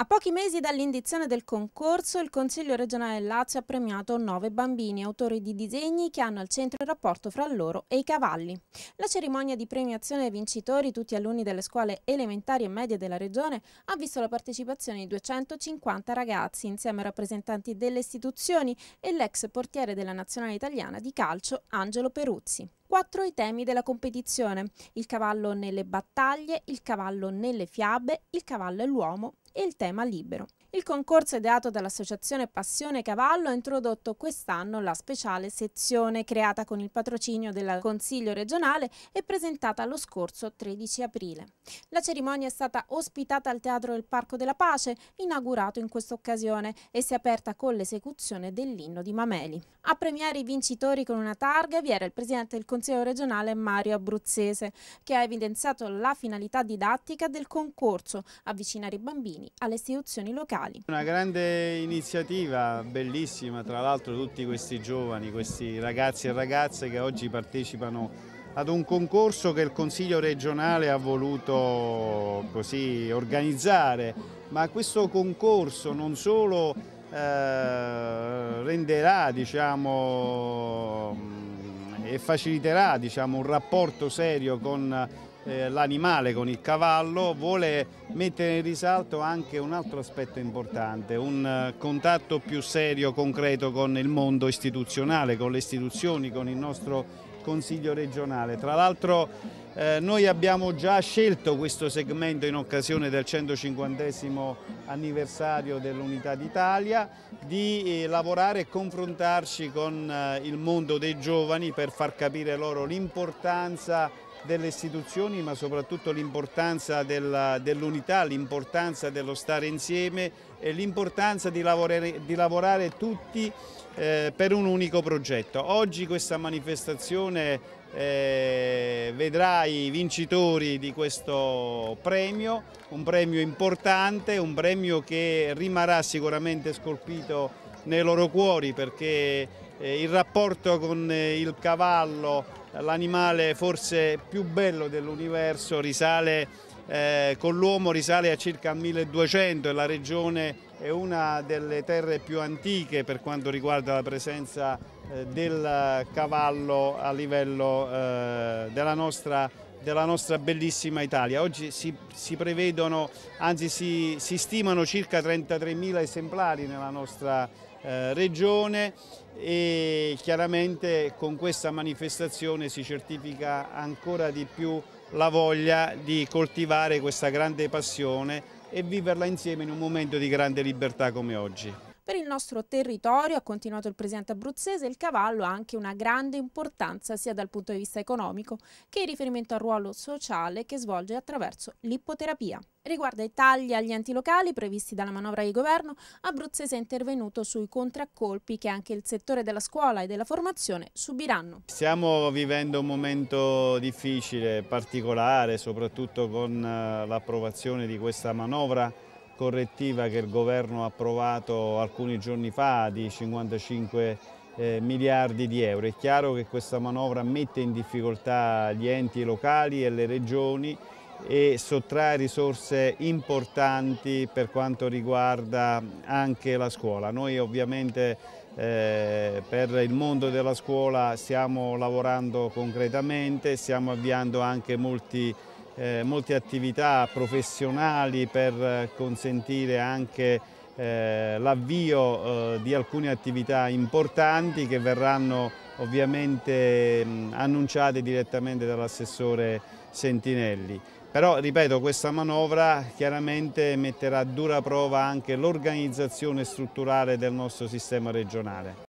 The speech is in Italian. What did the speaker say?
A pochi mesi dall'indizione del concorso, il Consiglio regionale del Lazio ha premiato nove bambini, autori di disegni che hanno al centro il rapporto fra loro e i cavalli. La cerimonia di premiazione dei vincitori, tutti alunni delle scuole elementari e medie della regione, ha visto la partecipazione di 250 ragazzi, insieme ai rappresentanti delle istituzioni e l'ex portiere della nazionale italiana di calcio Angelo Peruzzi quattro i temi della competizione, il cavallo nelle battaglie, il cavallo nelle fiabe, il cavallo e l'uomo e il tema libero. Il concorso ideato dall'associazione Passione Cavallo ha introdotto quest'anno la speciale sezione creata con il patrocinio del Consiglio regionale e presentata lo scorso 13 aprile. La cerimonia è stata ospitata al Teatro del Parco della Pace, inaugurato in questa occasione, e si è aperta con l'esecuzione dell'inno di Mameli. A premiare i vincitori con una targa vi era il Presidente del Consiglio regionale Mario Abruzzese, che ha evidenziato la finalità didattica del concorso, avvicinare i bambini alle istituzioni locali musicali. Una grande iniziativa, bellissima, tra l'altro tutti questi giovani, questi ragazzi e ragazze che oggi partecipano ad un concorso che il Consiglio regionale ha voluto così organizzare, ma questo concorso non solo eh, renderà diciamo, mm, e faciliterà diciamo, un rapporto serio con eh, l'animale con il cavallo, vuole mettere in risalto anche un altro aspetto importante, un eh, contatto più serio, concreto con il mondo istituzionale, con le istituzioni, con il nostro Consiglio regionale. Tra l'altro eh, noi abbiamo già scelto questo segmento in occasione del 150 anniversario dell'Unità d'Italia di eh, lavorare e confrontarci con eh, il mondo dei giovani per far capire loro l'importanza delle istituzioni ma soprattutto l'importanza dell'unità, dell l'importanza dello stare insieme e l'importanza di, di lavorare, tutti eh, per un unico progetto. Oggi questa manifestazione eh, vedrà i vincitori di questo premio, un premio importante, un premio che rimarrà sicuramente scolpito nei loro cuori perché eh, il rapporto con eh, il cavallo l'animale forse più bello dell'universo, risale eh, con l'uomo risale a circa 1200 e la regione è una delle terre più antiche per quanto riguarda la presenza eh, del cavallo a livello eh, della, nostra, della nostra bellissima Italia. Oggi si, si prevedono, anzi si, si stimano circa 33.000 esemplari nella nostra regione eh, regione e chiaramente con questa manifestazione si certifica ancora di più la voglia di coltivare questa grande passione e viverla insieme in un momento di grande libertà come oggi. Per il nostro territorio, ha continuato il presidente abruzzese, il cavallo ha anche una grande importanza sia dal punto di vista economico che in riferimento al ruolo sociale che svolge attraverso l'ippoterapia. Riguardo ai tagli agli enti locali previsti dalla manovra di governo, Abruzzese è intervenuto sui contraccolpi che anche il settore della scuola e della formazione subiranno. Stiamo vivendo un momento difficile, particolare, soprattutto con eh, l'approvazione di questa manovra correttiva che il governo ha approvato alcuni giorni fa di 55 eh, miliardi di euro. È chiaro che questa manovra mette in difficoltà gli enti locali e le regioni e sottrae risorse importanti per quanto riguarda anche la scuola. Noi ovviamente eh, per il mondo della scuola stiamo lavorando concretamente, stiamo avviando anche molti eh, molte attività professionali per eh, consentire anche eh, l'avvio eh, di alcune attività importanti che verranno ovviamente mh, annunciate direttamente dall'assessore Sentinelli. Però, ripeto, questa manovra chiaramente metterà a dura prova anche l'organizzazione strutturale del nostro sistema regionale.